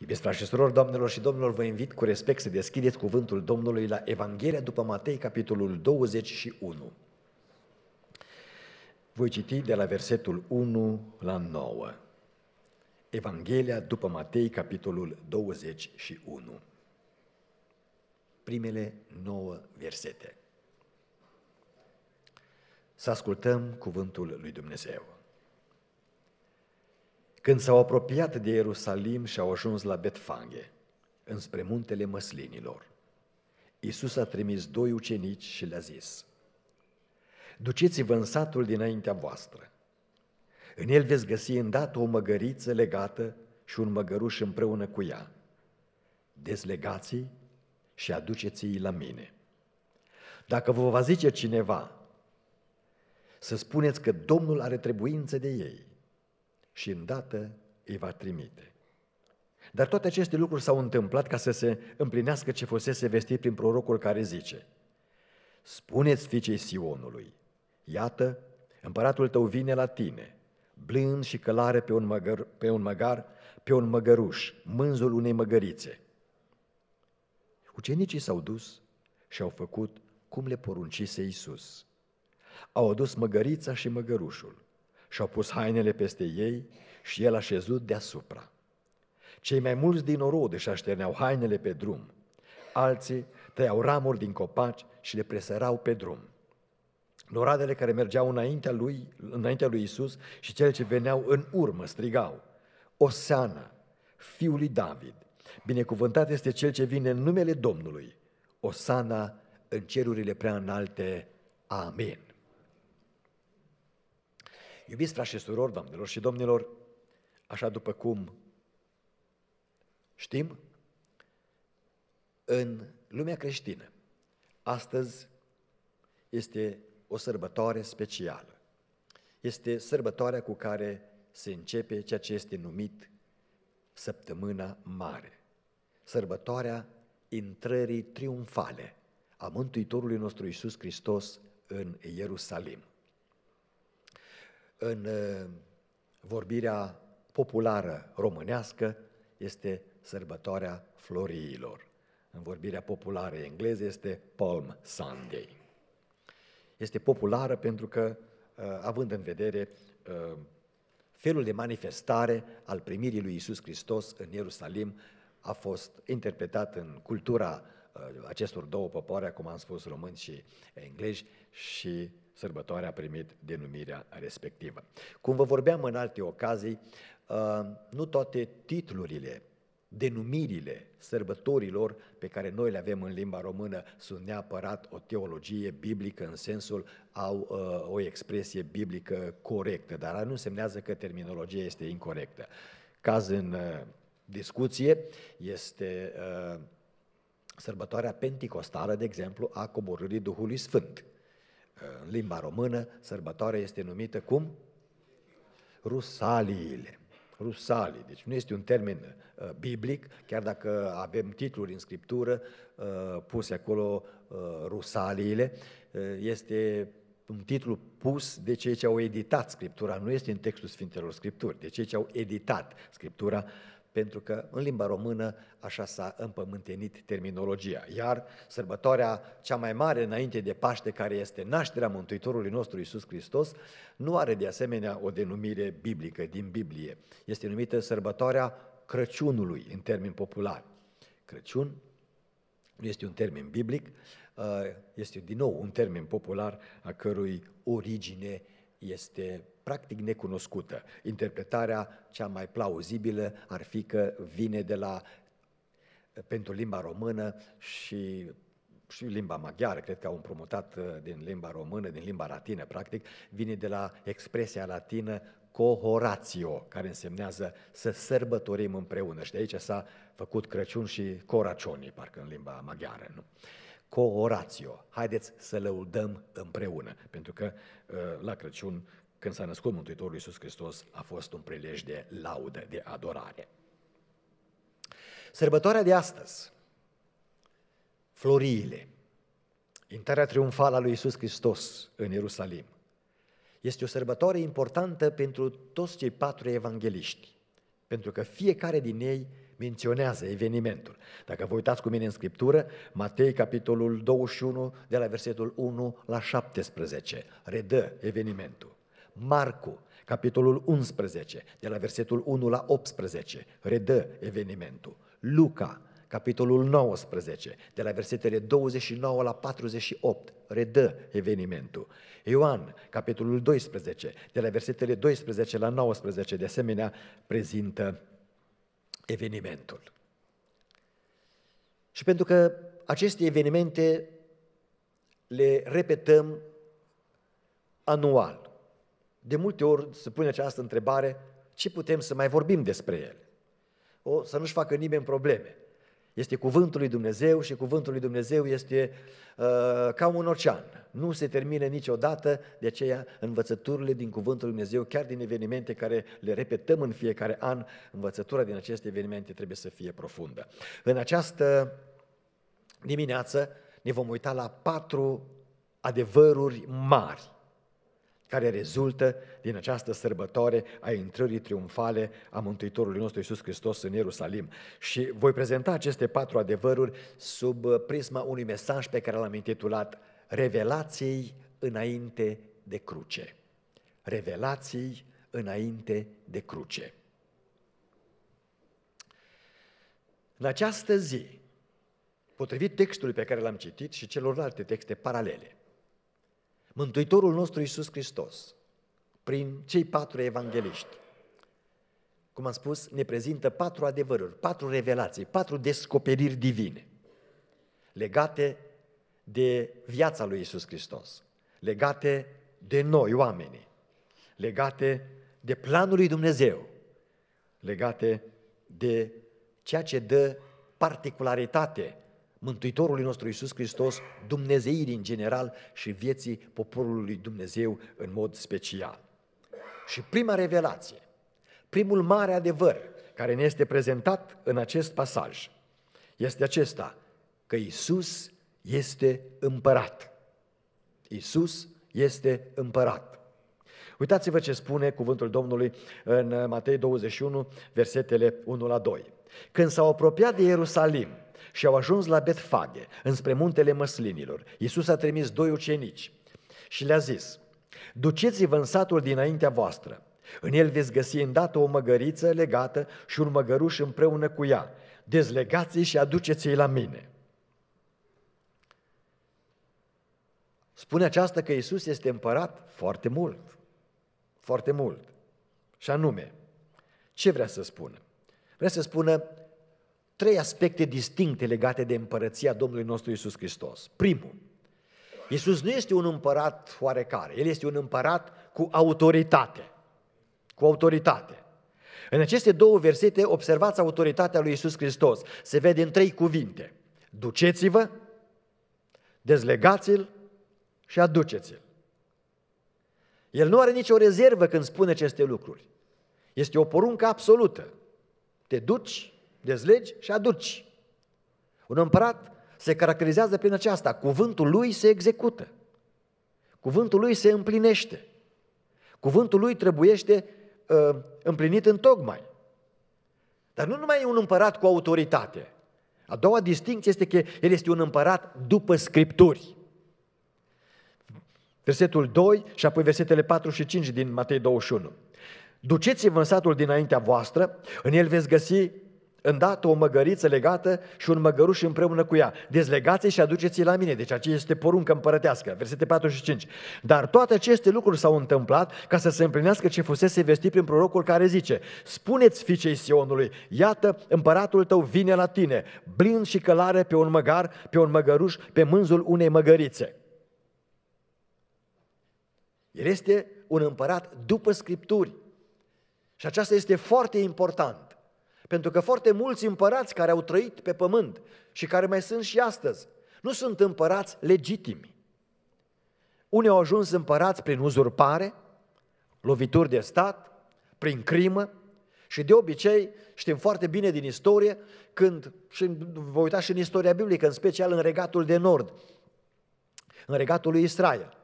Iubiți frate și surori, doamnelor și domnilor, vă invit cu respect să deschideți cuvântul Domnului la Evanghelia după Matei, capitolul 21. Voi citi de la versetul 1 la 9. Evanghelia după Matei, capitolul 21. Primele 9 versete. Să ascultăm cuvântul lui Dumnezeu. Când s-au apropiat de Ierusalim și au ajuns la Betfange, înspre muntele măslinilor, Iisus a trimis doi ucenici și le-a zis, Duceți-vă în satul dinaintea voastră. În el veți găsi îndată o măgăriță legată și un măgăruș împreună cu ea. Dezlegați-i și aduceți-i la mine. Dacă vă va zice cineva să spuneți că Domnul are trebuință de ei, și îndată îi va trimite. Dar toate aceste lucruri s-au întâmplat ca să se împlinească ce fusese vestit prin prorocul care zice Spuneți fiicei Sionului, iată, împăratul tău vine la tine, blând și călare pe un, măgăr, pe un măgar, pe un măgăruș, mânzul unei măgărițe. Ucenicii s-au dus și au făcut cum le poruncise Iisus. Au adus măgărița și măgărușul și-au pus hainele peste ei și el a șezut deasupra. Cei mai mulți din orode și așterneau hainele pe drum, alții tăiau ramuri din copaci și le presărau pe drum. Noradele care mergeau înaintea lui, înaintea lui Isus și cele ce veneau în urmă strigau, Oseana, fiul lui David, binecuvântat este cel ce vine în numele Domnului, Osana în cerurile prea înalte. Amin. Iubiți frați și surori, doamnelor și domnilor, așa după cum știm, în lumea creștină, astăzi este o sărbătoare specială. Este sărbătoarea cu care se începe ceea ce este numit Săptămâna Mare, sărbătoarea intrării triumfale a Mântuitorului nostru Isus Hristos în Ierusalim în uh, vorbirea populară românească este sărbătoarea floriilor. În vorbirea populară engleză este Palm Sunday. Este populară pentru că, uh, având în vedere uh, felul de manifestare al primirii lui Isus Hristos în Ierusalim, a fost interpretat în cultura acestor două popoare, cum am spus, români și englezi, și sărbătoare a primit denumirea respectivă. Cum vă vorbeam în alte ocazii, uh, nu toate titlurile, denumirile sărbătorilor pe care noi le avem în limba română sunt neapărat o teologie biblică în sensul au uh, o expresie biblică corectă, dar nu semnează că terminologia este incorrectă. Caz în uh, discuție este sărbătoarea penticostală, de exemplu, a coborârii Duhului Sfânt în limba română, sărbătoarea este numită cum? Rusaliile. Rusalii, deci nu este un termen uh, biblic, chiar dacă avem titluri în scriptură uh, puse acolo uh, Rusaliile, uh, este un titlu pus de cei ce au editat scriptura, nu este în textul Sfintelor Scripturi, de cei ce au editat scriptura pentru că în limba română așa s-a împământenit terminologia. Iar sărbătoarea cea mai mare înainte de Paște, care este nașterea Mântuitorului nostru Iisus Hristos, nu are de asemenea o denumire biblică din Biblie. Este numită sărbătoarea Crăciunului, în termen popular. Crăciun nu este un termen biblic, ă, este din nou un termen popular a cărui origine este practic necunoscută. Interpretarea cea mai plauzibilă ar fi că vine de la pentru limba română și și limba maghiară, cred că au împrumutat uh, din limba română, din limba latină, practic, vine de la expresia latină cohoratio, care însemnează să sărbătorim împreună. Și de aici s-a făcut Crăciun și coracionii, parcă în limba maghiară. Nu? Cooratio. Haideți să lăudăm împreună, pentru că uh, la Crăciun când s-a născut Mântuitorul Iisus Hristos, a fost un prilej de laudă, de adorare. Sărbătoarea de astăzi, floriile, intrarea triumfală a lui Iisus Hristos în Ierusalim, este o sărbătoare importantă pentru toți cei patru evangeliști, pentru că fiecare din ei menționează evenimentul. Dacă vă uitați cu mine în Scriptură, Matei, capitolul 21, de la versetul 1 la 17, redă evenimentul. Marcu, capitolul 11, de la versetul 1 la 18, redă evenimentul. Luca, capitolul 19, de la versetele 29 la 48, redă evenimentul. Ioan, capitolul 12, de la versetele 12 la 19, de asemenea, prezintă evenimentul. Și pentru că aceste evenimente le repetăm anual, de multe ori se pune această întrebare, ce putem să mai vorbim despre ele? O, să nu-și facă nimeni probleme. Este cuvântul lui Dumnezeu și cuvântul lui Dumnezeu este uh, ca un ocean. Nu se termine niciodată, de aceea învățăturile din cuvântul lui Dumnezeu, chiar din evenimente care le repetăm în fiecare an, învățătura din aceste evenimente trebuie să fie profundă. În această dimineață ne vom uita la patru adevăruri mari care rezultă din această sărbătoare a intrării triumfale a Mântuitorului nostru Iisus Hristos în Ierusalim. Și voi prezenta aceste patru adevăruri sub uh, prisma unui mesaj pe care l-am intitulat Revelației înainte de cruce. Revelații înainte de cruce. În această zi, potrivit textului pe care l-am citit și celorlalte texte paralele, Mântuitorul nostru Iisus Hristos, prin cei patru evangeliști, cum am spus, ne prezintă patru adevăruri, patru revelații, patru descoperiri divine legate de viața lui Iisus Hristos, legate de noi, oamenii, legate de planul lui Dumnezeu, legate de ceea ce dă particularitate Mântuitorului nostru Iisus Hristos, Dumnezeirii în general și vieții poporului Dumnezeu în mod special. Și prima revelație, primul mare adevăr care ne este prezentat în acest pasaj este acesta, că Iisus este împărat. Iisus este împărat. Uitați-vă ce spune cuvântul Domnului în Matei 21, versetele 1 la 2. Când s-au apropiat de Ierusalim și au ajuns la Betfage, înspre muntele măslinilor, Iisus a trimis doi ucenici și le-a zis, Duceți-vă în satul dinaintea voastră, în el veți găsi îndată o măgăriță legată și un măgăruș împreună cu ea. Dezlegați-i și aduceți-i la mine. Spune aceasta că Isus este împărat foarte mult. Foarte mult. Și anume, ce vrea să spună? Vrea să spună trei aspecte distincte legate de împărăția Domnului nostru Isus Hristos. Primul, Isus nu este un împărat oarecare, El este un împărat cu autoritate. Cu autoritate. În aceste două versete observați autoritatea lui Isus Hristos. Se vede în trei cuvinte. Duceți-vă, dezlegați-l și aduceți-l. El nu are nicio rezervă când spune aceste lucruri. Este o poruncă absolută. Te duci, dezlegi și aduci. Un împărat se caracterizează prin aceasta. Cuvântul lui se execută. Cuvântul lui se împlinește. Cuvântul lui trebuiește uh, împlinit în tocmai. Dar nu numai e un împărat cu autoritate. A doua distinție este că el este un împărat după Scripturi. Versetul 2 și apoi versetele 4 și 5 din Matei 21. Duceți-vă în satul dinaintea voastră, în el veți găsi îndată o măgăriță legată și un măgăruș împreună cu ea. Dezlegați și aduceți-i la mine. Deci aceea este poruncă împărătească. Versete 45. Dar toate aceste lucruri s-au întâmplat ca să se împlinească ce fusese vestit prin prorocul care zice Spuneți fiicei Sionului, iată împăratul tău vine la tine, blind și călare pe un măgar, pe un măgăruș, pe mânzul unei măgărițe. El este un împărat după Scripturi. Și aceasta este foarte important, pentru că foarte mulți împărați care au trăit pe pământ și care mai sunt și astăzi, nu sunt împărați legitimi. Unii au ajuns împărați prin uzurpare, lovituri de stat, prin crimă și de obicei știm foarte bine din istorie, când, și vă uitați și în istoria biblică, în special în regatul de nord, în regatul lui Israel,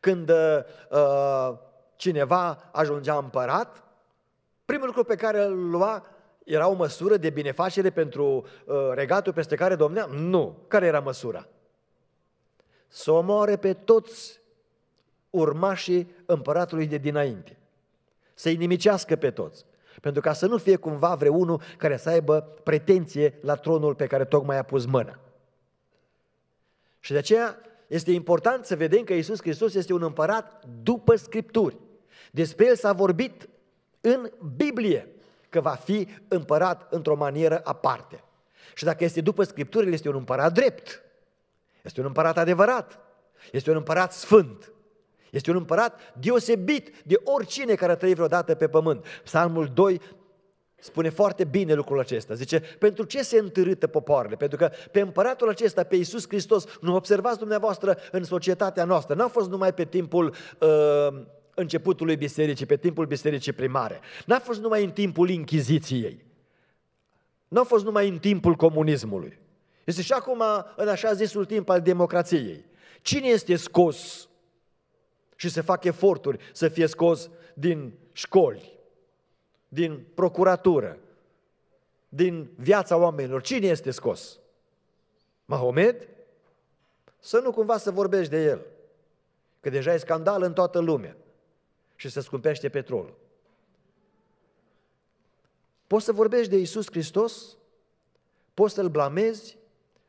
când uh, uh cineva ajungea împărat, Primul lucru pe care îl lua era o măsură de binefacere pentru uh, regatul peste care domnea? Nu. Care era măsura? Să omoare pe toți urmașii împăratului de dinainte. Să-i nimicească pe toți. Pentru ca să nu fie cumva vreunul care să aibă pretenție la tronul pe care tocmai a pus mâna. Și de aceea este important să vedem că Isus Hristos este un împărat după Scripturi. Despre El s-a vorbit în Biblie că va fi împărat într-o manieră aparte. Și dacă este după Scripturile, este un împărat drept, este un împărat adevărat, este un împărat sfânt, este un împărat deosebit de oricine care a trăit vreodată pe pământ. Psalmul 2 spune foarte bine lucrul acesta. Zice, pentru ce se întârâtă popoarele? Pentru că pe împăratul acesta, pe Iisus Hristos, nu observați dumneavoastră în societatea noastră. N-a fost numai pe timpul uh, începutului bisericii, pe timpul bisericii primare. N-a fost numai în timpul Inchiziției. N-a fost numai în timpul comunismului. Este și acum în așa zisul timp al democrației. Cine este scos și se fac eforturi să fie scos din școli, din procuratură, din viața oamenilor? Cine este scos? Mahomed? Să nu cumva să vorbești de el. Că deja e scandal în toată lumea și se scumpește petrolul. Poți să vorbești de Isus Hristos, poți să-L blamezi,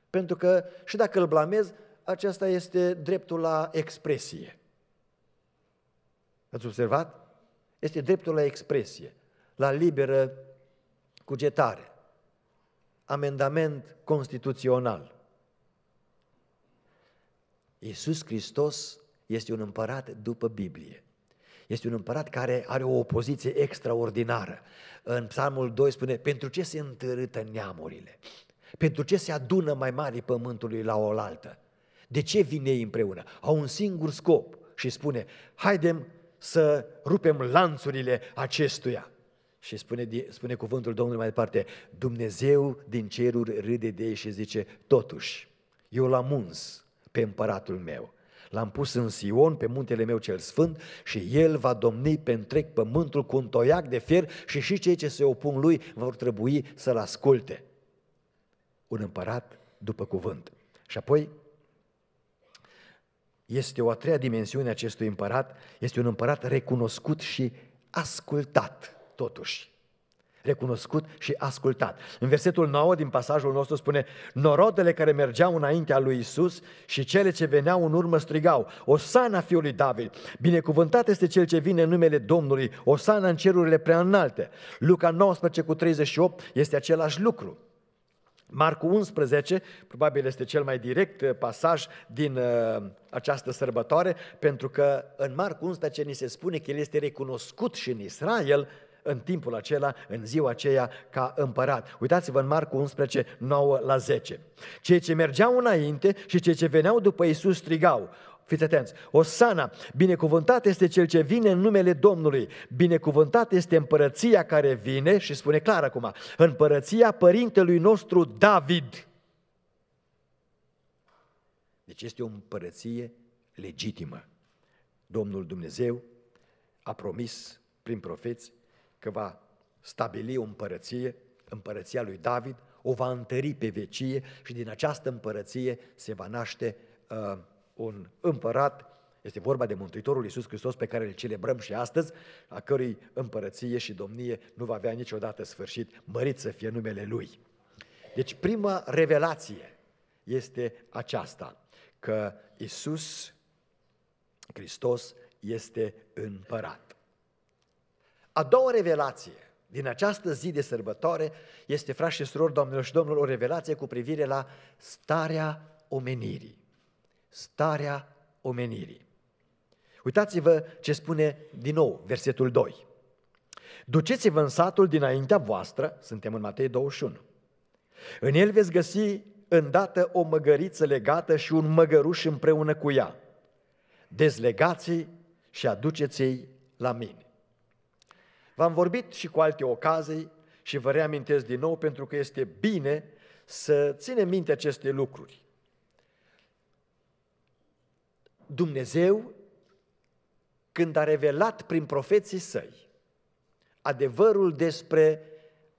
pentru că și dacă îl blamezi, acesta este dreptul la expresie. Ați observat? Este dreptul la expresie, la liberă cugetare, amendament constituțional. Iisus Hristos este un împărat după Biblie. Este un împărat care are o opoziție extraordinară. În Psalmul 2 spune, pentru ce se întărâtă neamurile? Pentru ce se adună mai mari pământului la oaltă? De ce vin ei împreună? Au un singur scop și spune, haidem să rupem lanțurile acestuia. Și spune, spune cuvântul Domnului mai departe, Dumnezeu din ceruri râde de ei și zice, totuși, eu l-am uns pe împăratul meu L-am pus în Sion, pe muntele meu cel sfânt și el va domni pe întreg pământul cu un toiac de fier și și cei ce se opun lui vor trebui să-l asculte. Un împărat după cuvânt. Și apoi este o a treia dimensiune acestui împărat, este un împărat recunoscut și ascultat totuși recunoscut și ascultat. În versetul 9 din pasajul nostru spune Norodele care mergeau înaintea lui Isus și cele ce veneau în urmă strigau Osana fiului David, binecuvântat este cel ce vine în numele Domnului, Osana în cerurile prea înalte. Luca 19 cu 38 este același lucru. Marcu 11, probabil este cel mai direct uh, pasaj din uh, această sărbătoare, pentru că în Marcu 11 ni se spune că el este recunoscut și în Israel în timpul acela, în ziua aceea, ca împărat. Uitați-vă în Marcu 11, 9 la 10. Cei ce mergeau înainte și cei ce veneau după Isus strigau, Fiți atenți. Osana, binecuvântat este cel ce vine în numele Domnului. Binecuvântat este împărăția care vine și spune clar acum, împărăția părintelui nostru David. Deci este o împărăție legitimă. Domnul Dumnezeu a promis prin profeți că va stabili o împărăție, împărăția lui David, o va întări pe vecie și din această împărăție se va naște uh, un împărat, este vorba de Mântuitorul Iisus Hristos pe care îl celebrăm și astăzi, a cărui împărăție și domnie nu va avea niciodată sfârșit, mărit să fie numele Lui. Deci prima revelație este aceasta, că Iisus Hristos este împărat. A doua revelație din această zi de sărbătoare este, frați și surori, doamnelor și domnilor, o revelație cu privire la starea omenirii. Starea omenirii. Uitați-vă ce spune din nou versetul 2. Duceți-vă în satul dinaintea voastră, suntem în Matei 21. În el veți găsi îndată o măgăriță legată și un măgăruș împreună cu ea. Dezlegați și aduceți-i la mine. V-am vorbit și cu alte ocazii și vă reamintesc din nou pentru că este bine să ținem minte aceste lucruri. Dumnezeu, când a revelat prin profeții săi adevărul despre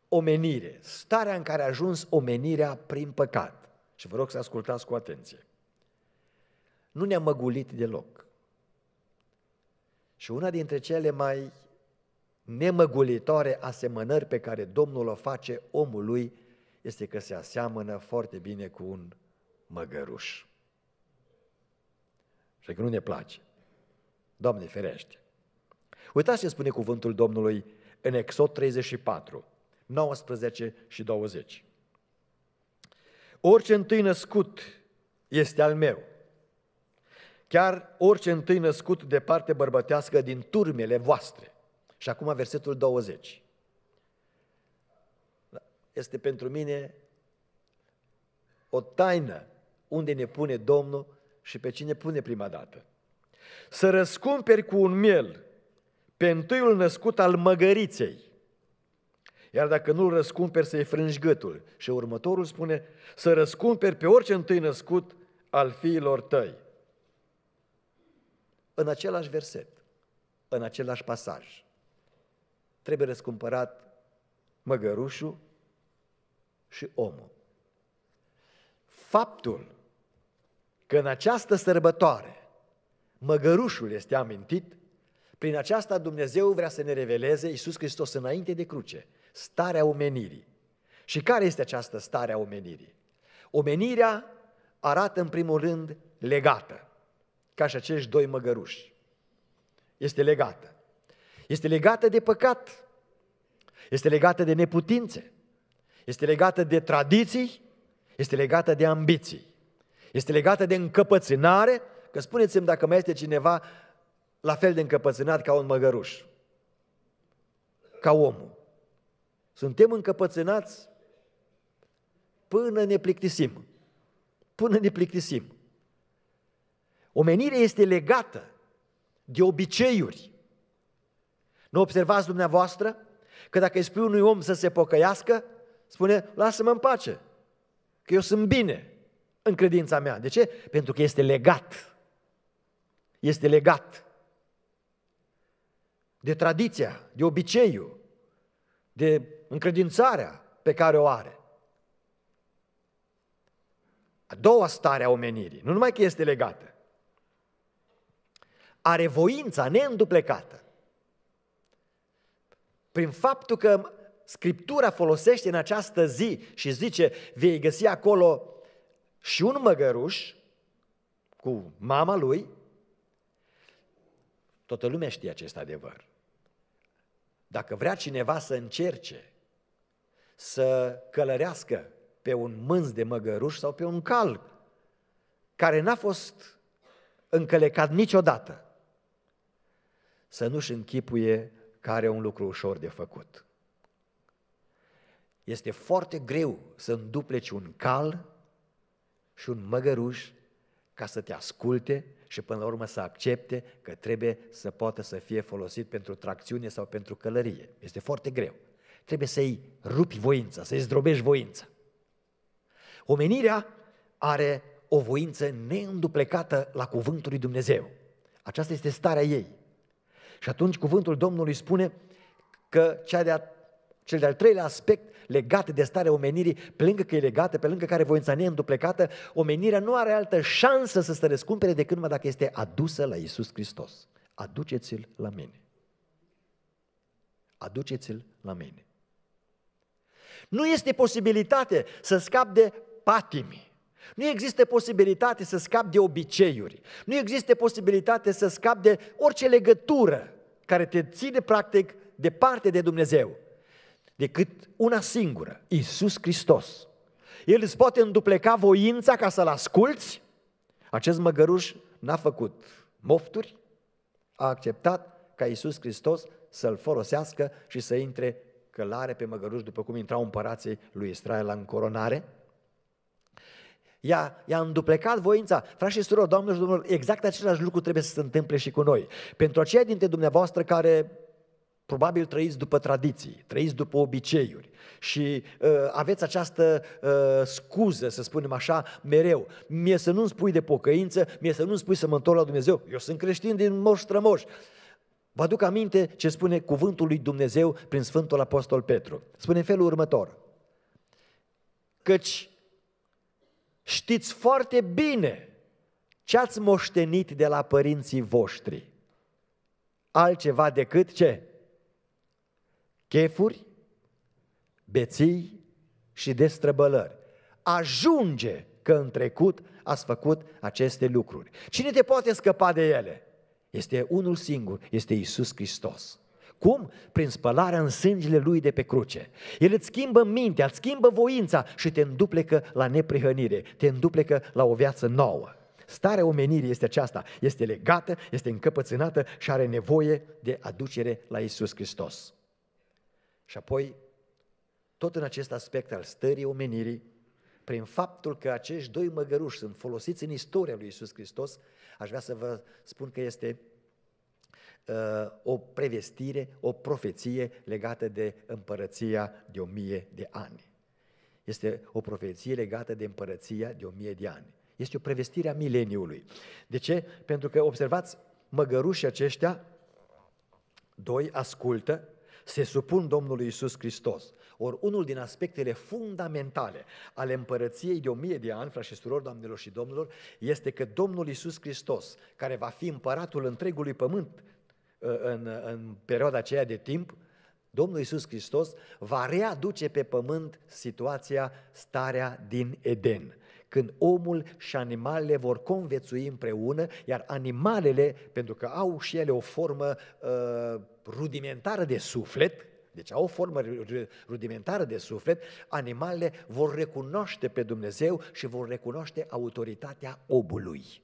omenire, starea în care a ajuns omenirea prin păcat, și vă rog să ascultați cu atenție, nu ne-a măgulit deloc. Și una dintre cele mai nemăgulitoare asemănări pe care Domnul o face omului este că se aseamănă foarte bine cu un măgăruș. Și că nu ne place. Doamne ferește! Uitați ce spune cuvântul Domnului în Exod 34, 19 și 20. Orice întâi născut este al meu, chiar orice întâi născut de parte bărbătească din turmele voastre. Și acum versetul 20. Da, este pentru mine o taină unde ne pune Domnul și pe cine pune prima dată. Să răscumperi cu un miel pe întâiul născut al măgăriței, iar dacă nu-l răscumperi să-i frângi gâtul. Și următorul spune, să răscumperi pe orice întâi născut al fiilor tăi. În același verset, în același pasaj. Trebuie răscumpărat măgărușul și omul. Faptul că în această sărbătoare măgărușul este amintit, prin aceasta Dumnezeu vrea să ne reveleze Iisus Hristos înainte de cruce, starea omenirii. Și care este această stare a omenirii? Omenirea arată în primul rând legată, ca și acești doi măgăruși. Este legată. Este legată de păcat, este legată de neputințe, este legată de tradiții, este legată de ambiții, este legată de încăpățânare, că spuneți-mi dacă mai este cineva la fel de încăpățânat ca un măgăruș, ca omul. Suntem încăpățânați până ne plictisim, până ne plictisim. Omenirea este legată de obiceiuri, nu observați dumneavoastră că dacă îi spui unui om să se pocăiască, spune, lasă-mă în pace, că eu sunt bine în credința mea. De ce? Pentru că este legat. Este legat de tradiția, de obiceiul, de încredințarea pe care o are. A doua stare a omenirii, nu numai că este legată, are voința neînduplecată prin faptul că Scriptura folosește în această zi și zice, vei găsi acolo și un măgăruș cu mama lui, toată lumea știe acest adevăr. Dacă vrea cineva să încerce să călărească pe un mânz de măgăruș sau pe un cal care n-a fost încălecat niciodată, să nu-și închipuie care un lucru ușor de făcut. Este foarte greu să îndupleci un cal și un măgăruș ca să te asculte și până la urmă să accepte că trebuie să poată să fie folosit pentru tracțiune sau pentru călărie. Este foarte greu. Trebuie să-i rupi voința, să-i zdrobești voința. Omenirea are o voință neînduplecată la cuvântul lui Dumnezeu. Aceasta este starea ei. Și atunci cuvântul Domnului spune că cea de-a, cel de-al treilea aspect legat de starea omenirii, pe lângă că e legată, pe lângă care voința ne înduplecată, omenirea nu are altă șansă să se răscumpere decât numai dacă este adusă la Isus Hristos. Aduceți-l la mine. Aduceți-l la mine. Nu este posibilitate să scap de patimi. Nu există posibilitate să scap de obiceiuri. Nu există posibilitate să scap de orice legătură care te ține practic departe de Dumnezeu, decât una singură, Isus Hristos. El îți poate îndupleca voința ca să-L asculți. Acest măgăruș n-a făcut mofturi, a acceptat ca Isus Hristos să-L folosească și să intre călare pe măgăruș după cum intrau împărații lui Israel în coronare i-a, i-a înduplecat voința. Frați și surori, Doamne și Domnul, exact același lucru trebuie să se întâmple și cu noi. Pentru aceia dintre dumneavoastră care probabil trăiți după tradiții, trăiți după obiceiuri și uh, aveți această uh, scuză, să spunem așa, mereu. Mie să nu-mi spui de pocăință, mie să nu-mi spui să mă întorc la Dumnezeu. Eu sunt creștin din moș strămoș. Vă aduc aminte ce spune cuvântul lui Dumnezeu prin Sfântul Apostol Petru. Spune în felul următor. Căci știți foarte bine ce ați moștenit de la părinții voștri. Altceva decât ce? Chefuri, beții și destrăbălări. Ajunge că în trecut ați făcut aceste lucruri. Cine te poate scăpa de ele? Este unul singur, este Isus Hristos. Cum? Prin spălarea în sângele lui de pe cruce. El îți schimbă mintea, îți schimbă voința și te înduplecă la neprihănire, te înduplecă la o viață nouă. Starea omenirii este aceasta, este legată, este încăpățânată și are nevoie de aducere la Isus Hristos. Și apoi, tot în acest aspect al stării omenirii, prin faptul că acești doi măgăruși sunt folosiți în istoria lui Isus Hristos, aș vrea să vă spun că este Uh, o prevestire, o profeție legată de împărăția de o mie de ani. Este o profeție legată de împărăția de o mie de ani. Este o prevestire a mileniului. De ce? Pentru că, observați, măgărușii aceștia, doi, ascultă, se supun Domnului Isus Hristos. Ori unul din aspectele fundamentale ale împărăției de o mie de ani, frați și surori, doamnelor și domnilor, este că Domnul Isus Hristos, care va fi împăratul întregului pământ, Ă, în, în perioada aceea de timp, Domnul Iisus Hristos va readuce pe pământ situația, starea din Eden, când omul și animalele vor conviețui împreună, iar animalele, pentru că au și ele o formă uh, rudimentară de suflet, deci au o formă rudimentară de suflet, animalele vor recunoaște pe Dumnezeu și vor recunoaște autoritatea omului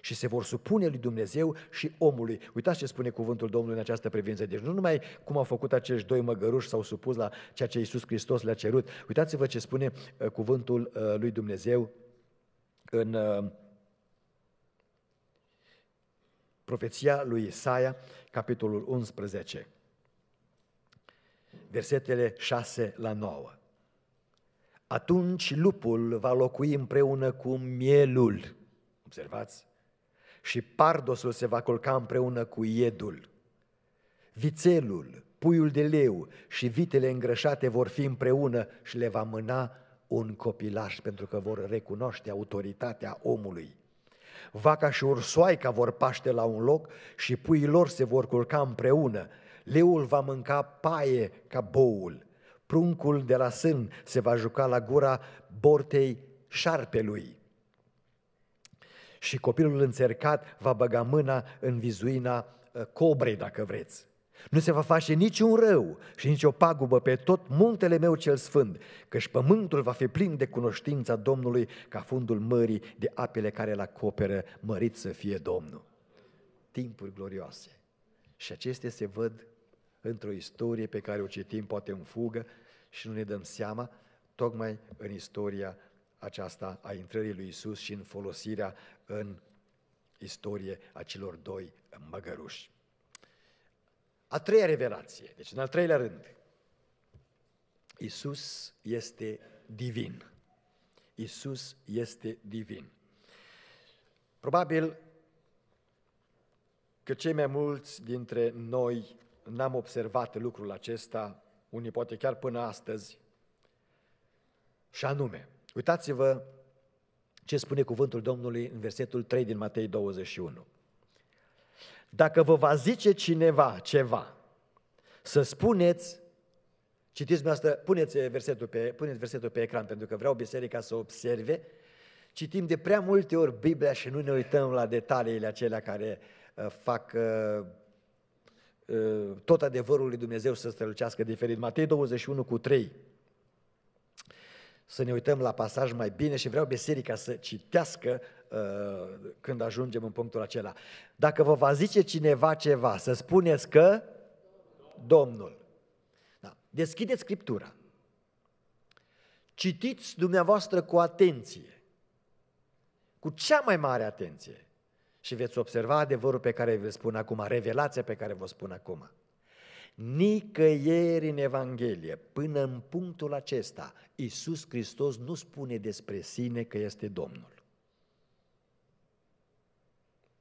și se vor supune lui Dumnezeu și omului. Uitați ce spune cuvântul Domnului în această privință. Deci nu numai cum au făcut acești doi măgăruși, s-au supus la ceea ce Iisus Hristos le-a cerut. Uitați-vă ce spune uh, cuvântul uh, lui Dumnezeu în uh, profeția lui Isaia, capitolul 11, versetele 6 la 9. Atunci lupul va locui împreună cu mielul. Observați? și pardosul se va culca împreună cu iedul. Vițelul, puiul de leu și vitele îngrășate vor fi împreună și le va mâna un copilaș pentru că vor recunoaște autoritatea omului. Vaca și ursoaica vor paște la un loc și puii lor se vor culca împreună. Leul va mânca paie ca boul. Pruncul de la sân se va juca la gura bortei șarpelui și copilul înțercat va băga mâna în vizuina uh, cobrei, dacă vreți. Nu se va face niciun rău și nici o pagubă pe tot muntele meu cel sfânt, căci pământul va fi plin de cunoștința Domnului ca fundul mării de apele care îl acoperă, mărit să fie Domnul. Timpuri glorioase. Și acestea se văd într-o istorie pe care o citim poate în fugă și nu ne dăm seama, tocmai în istoria aceasta a intrării lui Isus și în folosirea în istorie a celor doi măgăruși. A treia revelație, deci în al treilea rând, Isus este divin. Isus este divin. Probabil că cei mai mulți dintre noi n-am observat lucrul acesta, unii poate chiar până astăzi, și anume, Uitați-vă ce spune cuvântul Domnului în versetul 3 din Matei 21. Dacă vă va zice cineva ceva, să spuneți, citiți dumneavoastră, puneți versetul, pe, puneți versetul pe ecran, pentru că vreau biserica să observe, citim de prea multe ori Biblia și nu ne uităm la detaliile acelea care uh, fac uh, uh, tot adevărul lui Dumnezeu să strălucească diferit. Matei 21 cu 3 să ne uităm la pasaj mai bine și vreau biserica să citească uh, când ajungem în punctul acela. Dacă vă va zice cineva ceva, să spuneți că Domnul. Da. Deschideți Scriptura. Citiți dumneavoastră cu atenție, cu cea mai mare atenție și veți observa adevărul pe care vi-l spun acum, revelația pe care vă spun acum. Nicăieri în Evanghelie, până în punctul acesta, Iisus Hristos nu spune despre sine că este Domnul.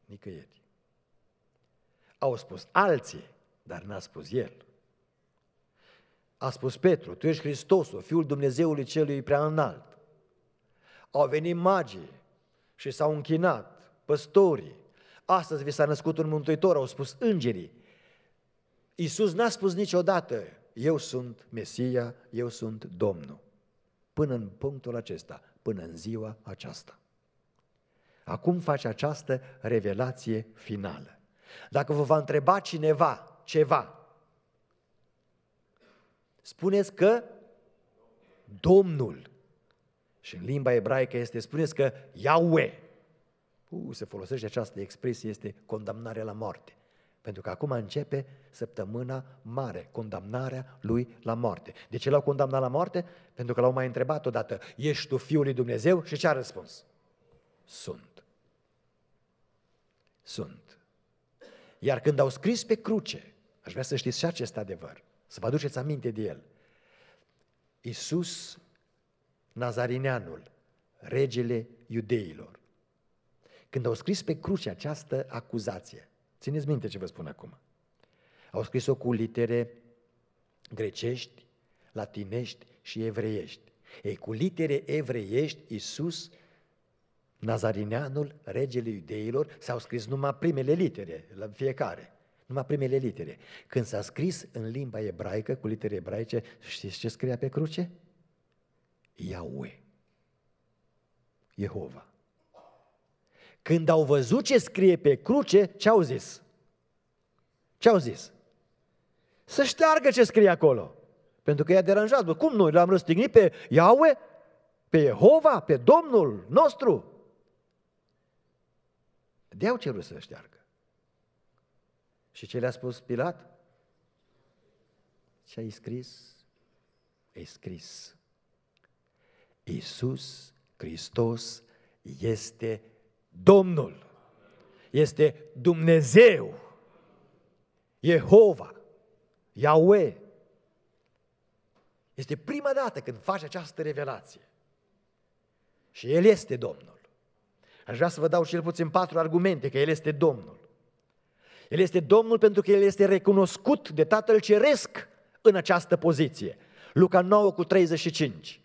Nicăieri. Au spus alții, dar n-a spus el. A spus Petru, tu ești Hristos, Fiul Dumnezeului Celui prea înalt. Au venit magii și s-au închinat, păstorii. Astăzi vi s-a născut un mântuitor, au spus îngerii. Iisus n-a spus niciodată, eu sunt Mesia, eu sunt Domnul. Până în punctul acesta, până în ziua aceasta. Acum face această revelație finală. Dacă vă va întreba cineva ceva, spuneți că Domnul, și în limba ebraică este, spuneți că Yahweh, uh, se folosește această expresie, este condamnare la moarte. Pentru că acum începe săptămâna mare, condamnarea lui la moarte. De ce l-au condamnat la moarte? Pentru că l-au mai întrebat odată, ești tu Fiul lui Dumnezeu? Și ce a răspuns? Sunt. Sunt. Iar când au scris pe cruce, aș vrea să știți și acest adevăr, să vă aduceți aminte de el. Iisus Nazarineanul, regele iudeilor. Când au scris pe cruce această acuzație, Țineți minte ce vă spun acum. Au scris-o cu litere grecești, latinești și evreiești. Ei, cu litere evreiești, Iisus, Nazarineanul, regele iudeilor, s-au scris numai primele litere la fiecare. Numai primele litere. Când s-a scris în limba ebraică, cu litere ebraice, știți ce scria pe cruce? Iaue. Jehova. Când au văzut ce scrie pe cruce, ce au zis? Ce au zis? Să șteargă ce scrie acolo. Pentru că i-a deranjat. Bă, cum noi l-am răstignit pe Iaue, pe Jehova, pe Domnul nostru? De-au cerut să șteargă. Și ce le-a spus Pilat? Ce ai scris? Ai scris. Iisus Hristos este Domnul, este Dumnezeu, Jehova, Yahweh. Este prima dată când faci această revelație. Și El este Domnul. Aș vrea să vă dau cel puțin patru argumente că El este Domnul. El este Domnul pentru că El este recunoscut de Tatăl Ceresc în această poziție. Luca 9 cu 35.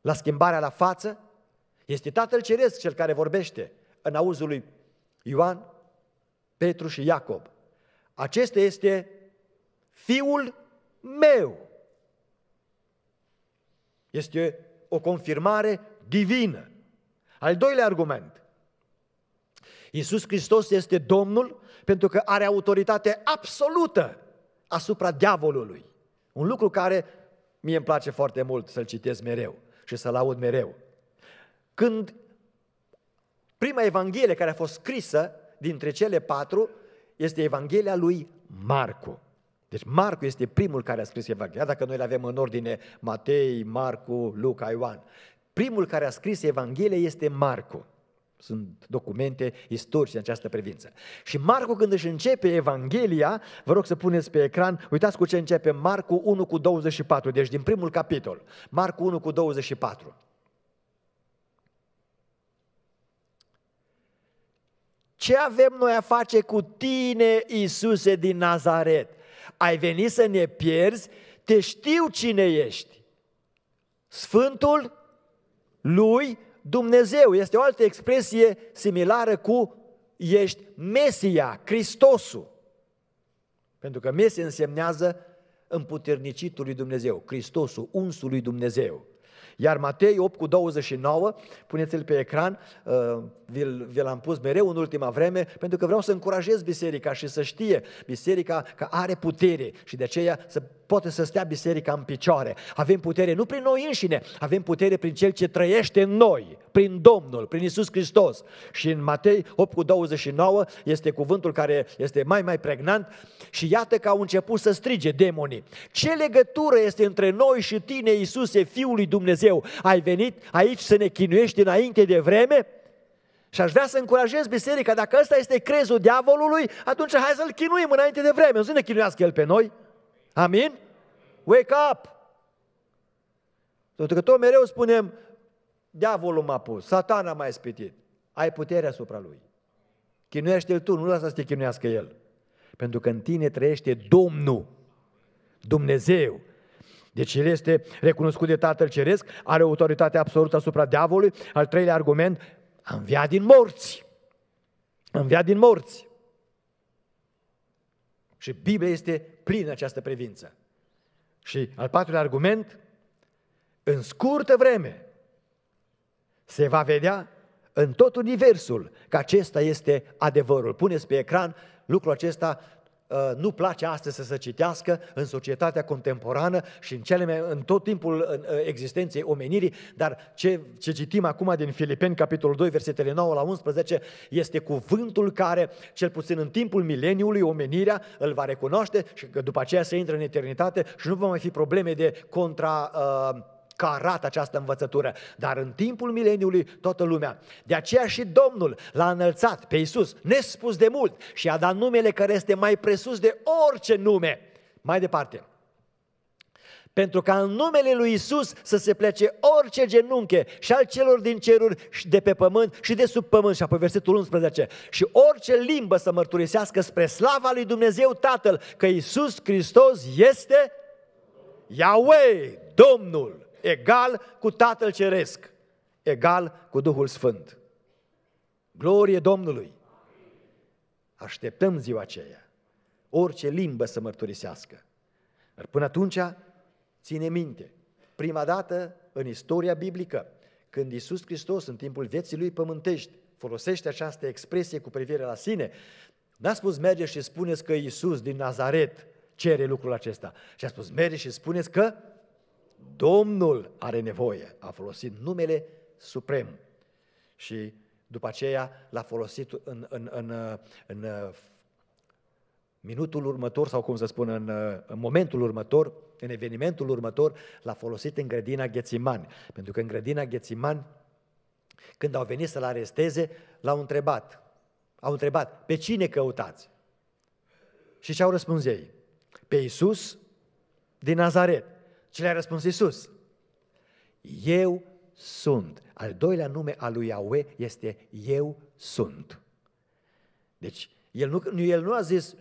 La schimbarea la față, este Tatăl Ceresc cel care vorbește în auzul lui Ioan, Petru și Iacob. Acesta este Fiul meu. Este o confirmare divină. Al doilea argument. Iisus Hristos este Domnul pentru că are autoritate absolută asupra diavolului. Un lucru care mie îmi place foarte mult să-l citesc mereu și să-l aud mereu. Când prima Evanghelie care a fost scrisă dintre cele patru este Evanghelia lui Marcu. Deci Marcu este primul care a scris Evanghelia, dacă noi le avem în ordine Matei, Marcu, Luca, Ioan. Primul care a scris Evanghelia este Marcu. Sunt documente istorice în această privință. Și Marcu când își începe Evanghelia, vă rog să puneți pe ecran, uitați cu ce începe Marcu 1 cu 24, deci din primul capitol. Marcu 1 cu 24. ce avem noi a face cu tine, Iisuse din Nazaret? Ai venit să ne pierzi? Te știu cine ești. Sfântul lui Dumnezeu. Este o altă expresie similară cu ești Mesia, Hristosul. Pentru că Mesia însemnează împuternicitul lui Dumnezeu, Hristosul, unsul lui Dumnezeu. Iar Matei 8 cu 29, puneți-l pe ecran, uh, vi-l, vi l-am pus mereu în ultima vreme, pentru că vreau să încurajez biserica și să știe biserica că are putere și de aceea să poate să stea biserica în picioare. Avem putere nu prin noi înșine, avem putere prin Cel ce trăiește în noi, prin Domnul, prin Isus Hristos. Și în Matei 8 cu 29 este cuvântul care este mai mai pregnant și iată că au început să strige demonii. Ce legătură este între noi și tine, Iisuse, Fiul lui Dumnezeu? Ai venit aici să ne chinuiești înainte de vreme? Și aș vrea să încurajez biserica, dacă ăsta este crezul diavolului, atunci hai să-l chinuim înainte de vreme. Nu să ne chinuiască el pe noi. Amin? Wake up! Pentru că tot mereu spunem, diavolul m-a pus, satana m-a ispitit. Ai puterea asupra lui. Chinuiește-l tu, nu lasă să te chinuiască el. Pentru că în tine trăiește Domnul, Dumnezeu. Deci el este recunoscut de Tatăl Ceresc, are autoritate absolută asupra diavolului. Al treilea argument, a înviat din morți. A înviat din morți. Și Biblia este plin în această privință. Și al patrulea argument, în scurtă vreme se va vedea în tot universul că acesta este adevărul. Puneți pe ecran lucrul acesta Uh, nu place astăzi să se citească în societatea contemporană și în, cele, în tot timpul uh, uh, existenței omenirii, dar ce, ce citim acum din Filipeni, capitolul 2, versetele 9 la 11, este cuvântul care, cel puțin în timpul mileniului, omenirea îl va recunoaște și că după aceea se intră în eternitate și nu va mai fi probleme de contra... Uh, scarat arată această învățătură. Dar în timpul mileniului toată lumea. De aceea și Domnul l-a înălțat pe Iisus nespus de mult și a dat numele care este mai presus de orice nume. Mai departe, pentru ca în numele lui Isus să se plece orice genunche și al celor din ceruri și de pe pământ și de sub pământ. Și apoi versetul 11. Și orice limbă să mărturisească spre slava lui Dumnezeu Tatăl că Isus Hristos este Yahweh, Domnul egal cu Tatăl Ceresc, egal cu Duhul Sfânt. Glorie Domnului! Așteptăm ziua aceea, orice limbă să mărturisească. Dar până atunci, ține minte, prima dată în istoria biblică, când Iisus Hristos în timpul vieții lui pământești folosește această expresie cu privire la sine, n-a spus merge și spuneți că Iisus din Nazaret cere lucrul acesta, și a spus merge și spuneți că Domnul are nevoie. A folosit numele suprem. Și după aceea l-a folosit în, în, în, în minutul următor, sau cum să spun, în, în momentul următor, în evenimentul următor, l-a folosit în grădina Ghețimani. Pentru că în grădina Ghețimani, când au venit să-l aresteze, l-au întrebat. Au întrebat, pe cine căutați? Și ce-au răspuns ei? Pe Iisus din Nazaret. Ce le-a răspuns Isus? Eu sunt. Al doilea nume al lui Iaue este Eu sunt. Deci, el nu, el nu a zis,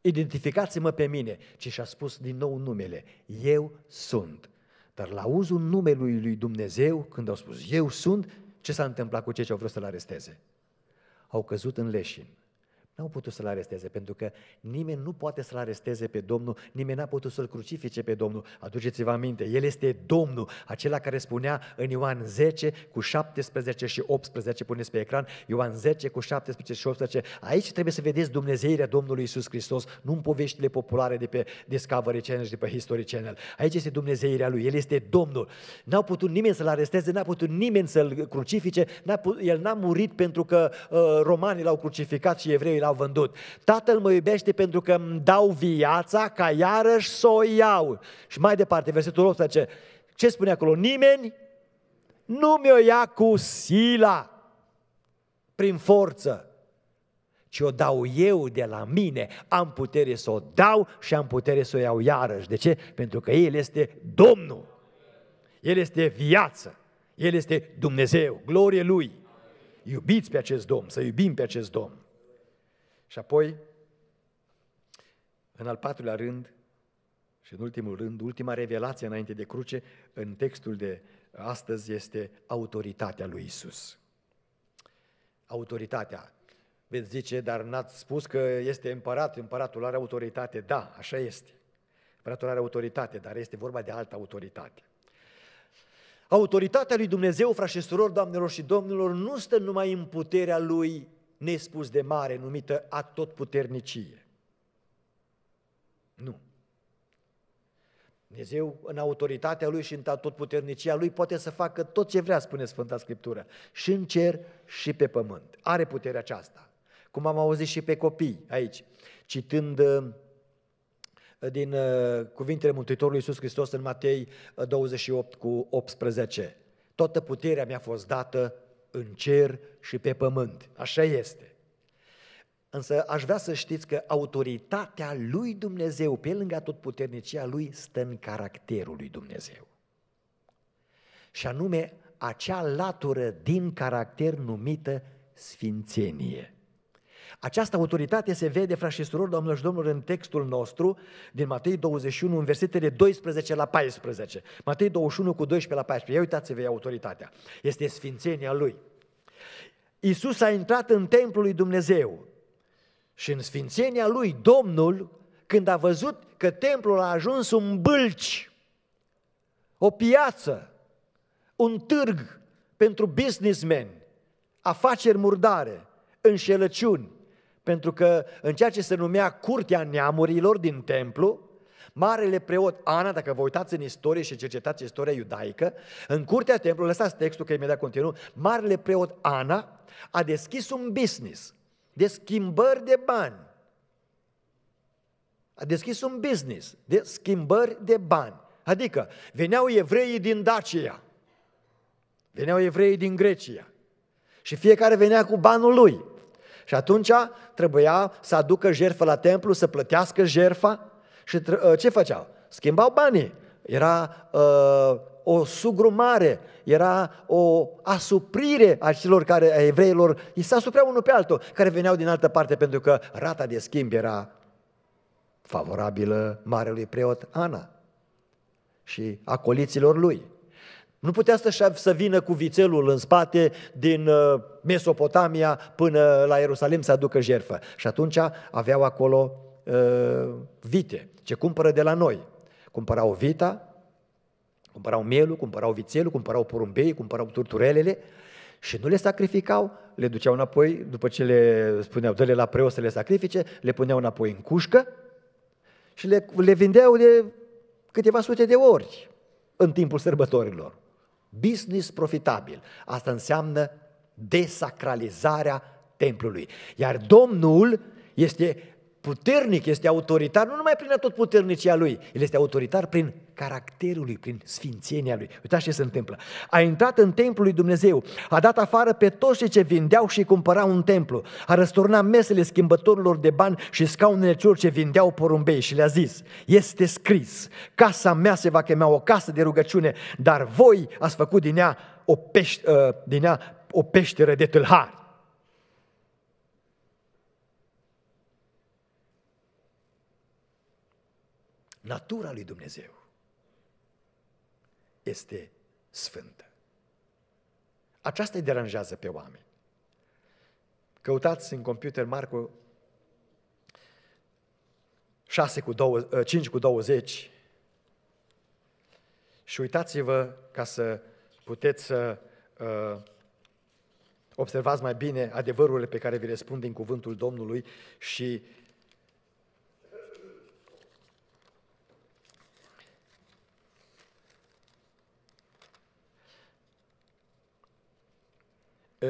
identificați-mă pe mine, ci și-a spus din nou numele, Eu sunt. Dar la uzul numelui lui Dumnezeu, când au spus Eu sunt, ce s-a întâmplat cu cei ce au vrut să-l aresteze? Au căzut în leșin. N-au putut să-l aresteze, pentru că nimeni nu poate să-l aresteze pe Domnul, nimeni n-a putut să-l crucifice pe Domnul. Aduceți-vă aminte, El este Domnul, acela care spunea în Ioan 10 cu 17 și 18, puneți pe ecran, Ioan 10 cu 17 și 18, aici trebuie să vedeți Dumnezeirea Domnului Isus Hristos, nu în poveștile populare de pe Discovery Channel și de pe History Channel. Aici este Dumnezeirea Lui, El este Domnul. N-au putut nimeni să-l aresteze, n-a putut nimeni să-l crucifice, n-a putut, El n-a murit pentru că uh, romanii l-au crucificat și evreii l-au vândut. Tatăl mă iubește pentru că îmi dau viața ca iarăși să o iau. Și mai departe, versetul 18, ce spune acolo? Nimeni nu mi-o ia cu sila, prin forță, ci o dau eu de la mine. Am putere să o dau și am putere să o iau iarăși. De ce? Pentru că El este Domnul. El este viață. El este Dumnezeu. Glorie Lui. Iubiți pe acest Domn, să iubim pe acest Domn. Și apoi, în al patrulea rând, și în ultimul rând, ultima revelație înainte de cruce, în textul de astăzi, este autoritatea lui Isus. Autoritatea. Veți zice, dar n-ați spus că este împărat, împăratul are autoritate. Da, așa este. Împăratul are autoritate, dar este vorba de altă autoritate. Autoritatea lui Dumnezeu, frași și doamnelor și domnilor, nu stă numai în puterea lui nespus de mare numită atotputernicie. Nu. Dumnezeu, în autoritatea Lui și în atotputernicia Lui, poate să facă tot ce vrea, spune Sfânta Scriptură, și în cer și pe pământ. Are puterea aceasta. Cum am auzit și pe copii aici, citând uh, din uh, cuvintele Mântuitorului Iisus Hristos în Matei 28 uh, cu 18. Toată puterea mi-a fost dată în cer și pe pământ. Așa este. Însă aș vrea să știți că autoritatea lui Dumnezeu, pe lângă tot puternicia lui, stă în caracterul lui Dumnezeu. Și anume, acea latură din caracter numită sfințenie. Această autoritate se vede, frați și surori, doamnelor și domnilor, în textul nostru din Matei 21, în versetele 12 la 14. Matei 21 cu 12 la 14. Ia uitați-vă autoritatea. Este sfințenia lui. Iisus a intrat în templul lui Dumnezeu și în sfințenia lui Domnul, când a văzut că templul a ajuns un bâlci, o piață, un târg pentru businessmen, afaceri murdare, înșelăciuni, pentru că în ceea ce se numea curtea neamurilor din templu, marele preot Ana, dacă vă uitați în istorie și cercetați istoria iudaică, în curtea templului, lăsați textul că imediat continuu, marele preot Ana a deschis un business de schimbări de bani. A deschis un business de schimbări de bani. Adică veneau evreii din Dacia, veneau evreii din Grecia și fiecare venea cu banul lui. Și atunci trebuia să aducă jertfă la templu, să plătească jertfa și ă, ce făceau? Schimbau banii. Era uh, o sugrumare, era o asuprire a celor care, a evreilor, îi se asupreau unul pe altul, care veneau din altă parte pentru că rata de schimb era favorabilă marelui preot Ana și acoliților lui. Nu putea să, să vină cu vițelul în spate din uh, Mesopotamia până la Ierusalim să aducă jerfă. Și atunci aveau acolo uh, vite, ce cumpără de la noi. Cumpărau vita, cumpărau mielul, cumpărau vițelul, cumpărau porumbei, cumpărau turturelele și nu le sacrificau, le duceau înapoi, după ce le spuneau, dă-le la preot să le sacrifice, le puneau înapoi în cușcă și le, le vindeau de câteva sute de ori în timpul sărbătorilor business profitabil. Asta înseamnă desacralizarea templului. Iar Domnul este puternic, este autoritar, nu numai prin tot puternicia lui, el este autoritar prin caracterul lui, prin sfințenia lui. Uitați ce se întâmplă. A intrat în templul lui Dumnezeu, a dat afară pe toți cei ce vindeau și cumpărau un templu, a răsturnat mesele schimbătorilor de bani și scaunele celor ce vindeau porumbei și le-a zis, este scris, casa mea se va chema o casă de rugăciune, dar voi ați făcut din ea o, peș- ă, din ea o peșteră de tâlhari. Natura lui Dumnezeu este sfântă. Aceasta îi deranjează pe oameni. Căutați în computer Marco 6 cu 20, 5 ă, cu 20 și uitați-vă ca să puteți să ă, observați mai bine adevărurile pe care vi le spun din cuvântul Domnului și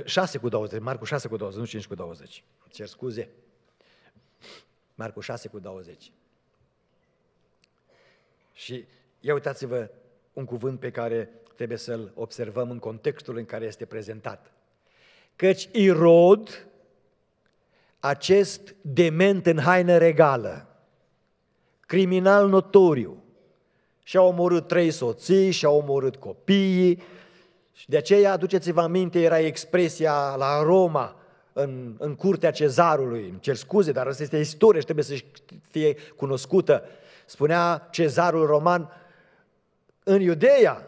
6 cu 20, Marcu 6 cu 20, nu 5 cu 20. Cer scuze. Marcu 6 cu 20. Și ia uitați-vă un cuvânt pe care trebuie să-l observăm în contextul în care este prezentat. Căci Irod, acest dement în haină regală, criminal notoriu, și-a omorât trei soții, și-a omorât copiii, și de aceea, aduceți-vă aminte, era expresia la Roma, în, în curtea cezarului. Îmi cer scuze, dar asta este istorie și trebuie să fie cunoscută. Spunea cezarul roman, în Iudeia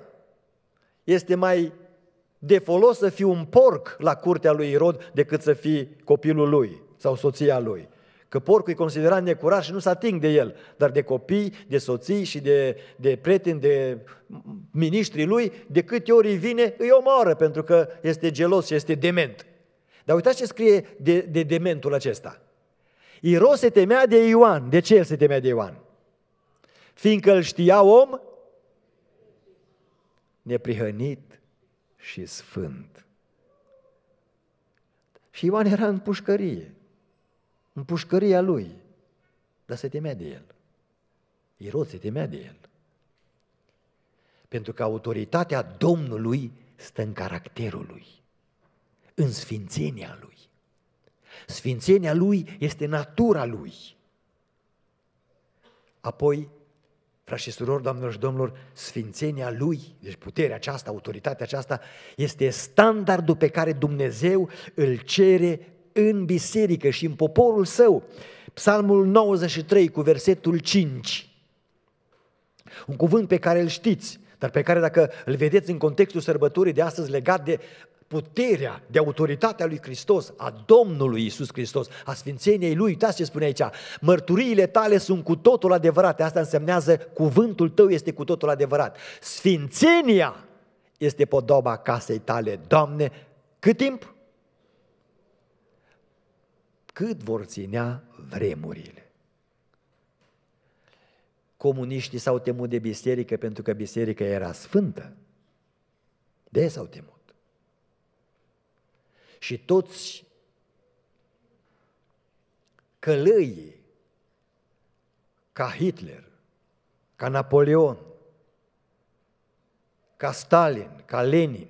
este mai de folos să fii un porc la curtea lui Irod decât să fii copilul lui sau soția lui. Că porcul e considerat necurat și nu se ating de el, dar de copii, de soții și de, de prieteni, de miniștrii lui, de câte ori îi vine, îi omoară pentru că este gelos și este dement. Dar uitați ce scrie de, de dementul acesta. Iros se temea de Ioan. De ce el se temea de Ioan? Fiindcă îl știa om neprihănit și sfânt. Și Ioan era în pușcărie în pușcăria lui, dar se temea de el. Irod se temea de el. Pentru că autoritatea Domnului stă în caracterul lui, în sfințenia lui. Sfințenia lui este natura lui. Apoi, frați și surori, doamnelor și domnilor, sfințenia lui, deci puterea aceasta, autoritatea aceasta, este standardul pe care Dumnezeu îl cere în biserică și în poporul său. Psalmul 93 cu versetul 5. Un cuvânt pe care îl știți, dar pe care dacă îl vedeți în contextul sărbătorii de astăzi legat de puterea, de autoritatea lui Hristos, a Domnului Isus Hristos, a Sfințeniei Lui. Uitați ce spune aici, mărturiile tale sunt cu totul adevărate, asta însemnează cuvântul tău este cu totul adevărat. Sfințenia este podoba casei tale, Doamne, cât timp? cât vor ținea vremurile. Comuniștii s-au temut de biserică pentru că biserica era sfântă. De s-au temut. Și toți călăii, ca Hitler, ca Napoleon, ca Stalin, ca Lenin,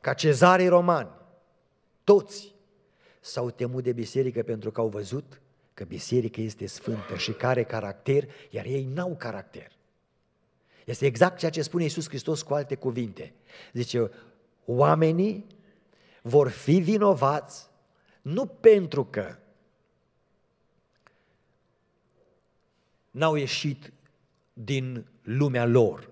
ca cezarii romani, toți s-au temut de biserică pentru că au văzut că biserica este sfântă și care caracter, iar ei n-au caracter. Este exact ceea ce spune Iisus Hristos cu alte cuvinte. Zice, oamenii vor fi vinovați nu pentru că n-au ieșit din lumea lor,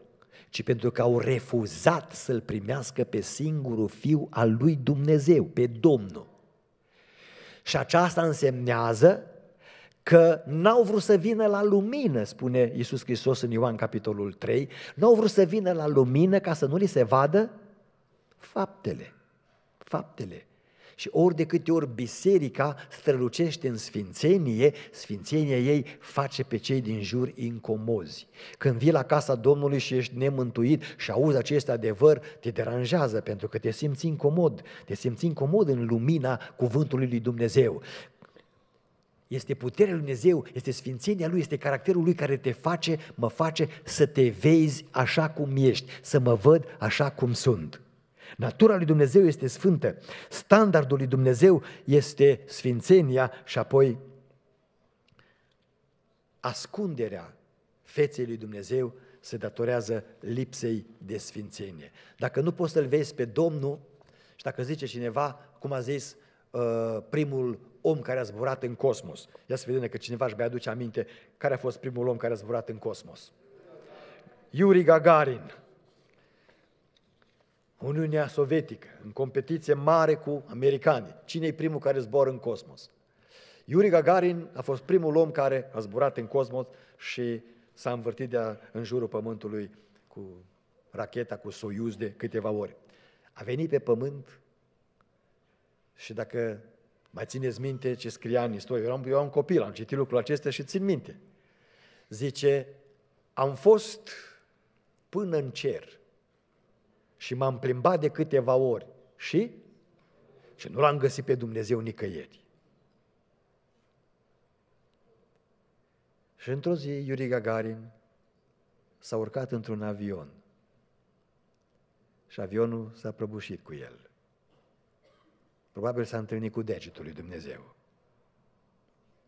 ci pentru că au refuzat să-L primească pe singurul Fiu al lui Dumnezeu, pe Domnul. Și aceasta însemnează că n-au vrut să vină la lumină, spune Iisus Hristos în Ioan capitolul 3, n-au vrut să vină la lumină ca să nu li se vadă faptele. Faptele. Și ori de câte ori biserica strălucește în sfințenie, sfințenia ei face pe cei din jur incomozi. Când vii la casa Domnului și ești nemântuit și auzi acest adevăr, te deranjează pentru că te simți incomod. Te simți incomod în lumina cuvântului lui Dumnezeu este puterea lui Dumnezeu, este sfințenia lui, este caracterul lui care te face, mă face să te vezi așa cum ești, să mă văd așa cum sunt. Natura lui Dumnezeu este sfântă, standardul lui Dumnezeu este sfințenia și apoi ascunderea feței lui Dumnezeu se datorează lipsei de sfințenie. Dacă nu poți să-L vezi pe Domnul și dacă zice cineva, cum a zis uh, primul om care a zburat în cosmos, ia să vedem că cineva își mai aduce aminte care a fost primul om care a zburat în cosmos. Yuri Gagarin. Uniunea Sovietică, în competiție mare cu americanii. Cine e primul care zboară în cosmos? Yuri Gagarin a fost primul om care a zburat în cosmos și s-a învârtit de a în jurul Pământului cu racheta, cu Soyuz de câteva ori. A venit pe Pământ și dacă mai țineți minte ce scria în istorie, eu am, eu am copil, am citit lucrul acesta și țin minte. Zice, am fost până în cer, și m-am plimbat de câteva ori. Și? Și nu l-am găsit pe Dumnezeu nicăieri. Și într-o zi, Yuri Gagarin s-a urcat într-un avion și avionul s-a prăbușit cu el. Probabil s-a întâlnit cu degetul lui Dumnezeu.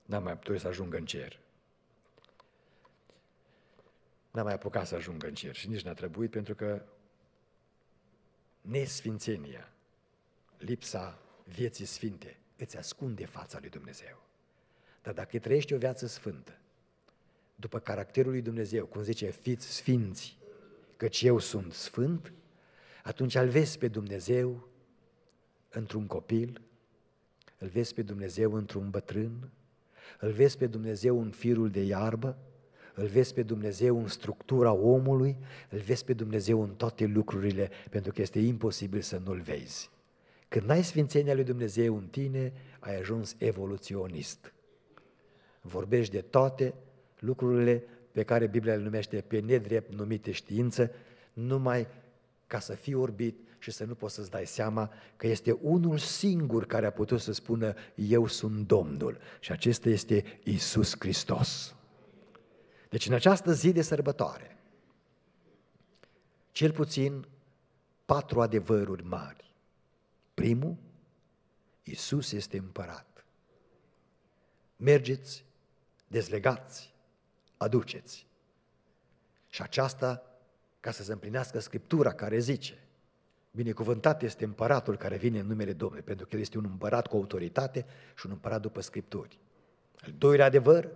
N-a mai putut să ajungă în cer. N-a mai apucat să ajungă în cer și nici n-a trebuit pentru că nesfințenia, lipsa vieții sfinte, îți ascunde fața lui Dumnezeu. Dar dacă trăiești o viață sfântă, după caracterul lui Dumnezeu, cum zice, fiți sfinți, căci eu sunt sfânt, atunci îl vezi pe Dumnezeu într-un copil, îl vezi pe Dumnezeu într-un bătrân, îl vezi pe Dumnezeu în firul de iarbă, îl vezi pe Dumnezeu în structura omului, îl vezi pe Dumnezeu în toate lucrurile, pentru că este imposibil să nu-l vezi. Când ai sfințenia lui Dumnezeu în tine, ai ajuns evoluționist. Vorbești de toate lucrurile pe care Biblia le numește pe nedrept numite știință, numai ca să fii orbit și să nu poți să-ți dai seama că este unul singur care a putut să spună eu sunt Domnul și acesta este Isus Hristos. Deci în această zi de sărbătoare, cel puțin patru adevăruri mari. Primul, Isus este împărat. Mergeți, dezlegați, aduceți. Și aceasta ca să se împlinească Scriptura care zice, binecuvântat este împăratul care vine în numele Domnului, pentru că el este un împărat cu autoritate și un împărat după Scripturi. Al doilea adevăr,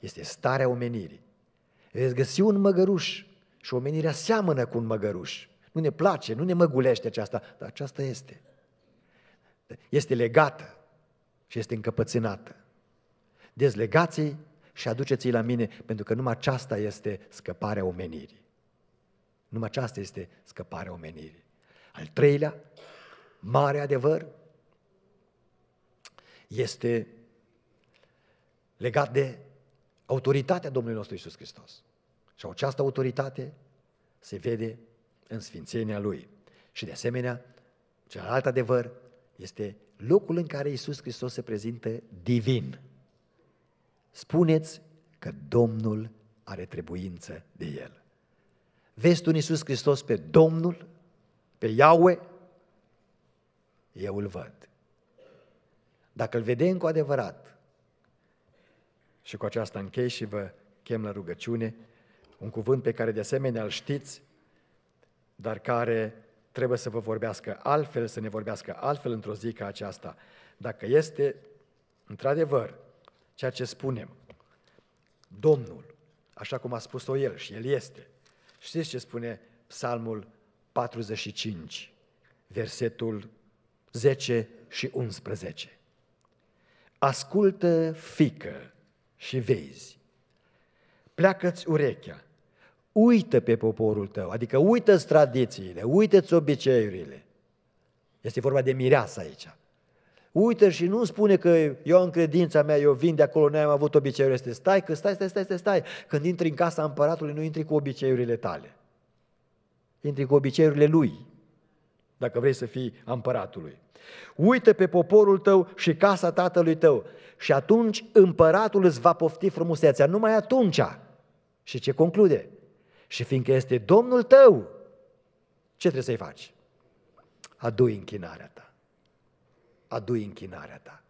este starea omenirii. Veți găsi un măgăruș și omenirea seamănă cu un măgăruș. Nu ne place, nu ne măgulește aceasta, dar aceasta este. Este legată și este încăpățânată. Dezlegați-i și aduceți-i la mine, pentru că numai aceasta este scăparea omenirii. Numai aceasta este scăparea omenirii. Al treilea, mare adevăr, este legat de autoritatea Domnului nostru Isus Hristos. Și această autoritate se vede în sfințenia Lui. Și de asemenea, celălalt adevăr este locul în care Isus Hristos se prezintă divin. Spuneți că Domnul are trebuință de El. Vezi tu în Iisus Hristos pe Domnul, pe Iaue? Eu îl văd. Dacă îl vedem cu adevărat, și cu aceasta închei și vă chem la rugăciune, un cuvânt pe care de asemenea îl știți, dar care trebuie să vă vorbească altfel, să ne vorbească altfel într-o zi ca aceasta. Dacă este într-adevăr ceea ce spunem, Domnul, așa cum a spus-o El și El este, știți ce spune Psalmul 45, versetul 10 și 11. Ascultă, fică, și vezi. Pleacă-ți urechea, uită pe poporul tău, adică uită-ți tradițiile, uită-ți obiceiurile. Este vorba de mireasă aici. Uită și nu spune că eu în credința mea, eu vin de acolo, n-am avut obiceiuri, Este Stai, că stai, stai, stai, stai, stai. Când intri în casa împăratului, nu intri cu obiceiurile tale. Intri cu obiceiurile lui dacă vrei să fii împăratului, uite Uită pe poporul tău și casa tatălui tău și atunci împăratul îți va pofti frumusețea, numai atunci. Și ce conclude? Și fiindcă este Domnul tău, ce trebuie să-i faci? Adu închinarea ta. Adu închinarea ta.